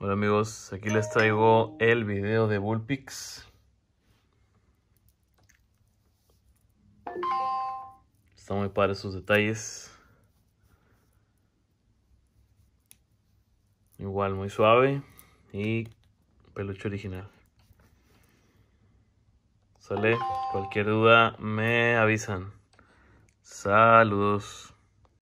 Hola amigos, aquí les traigo el video de Bullpix. Está muy para sus detalles. Igual muy suave y peluche original. Sale, cualquier duda me avisan. Saludos.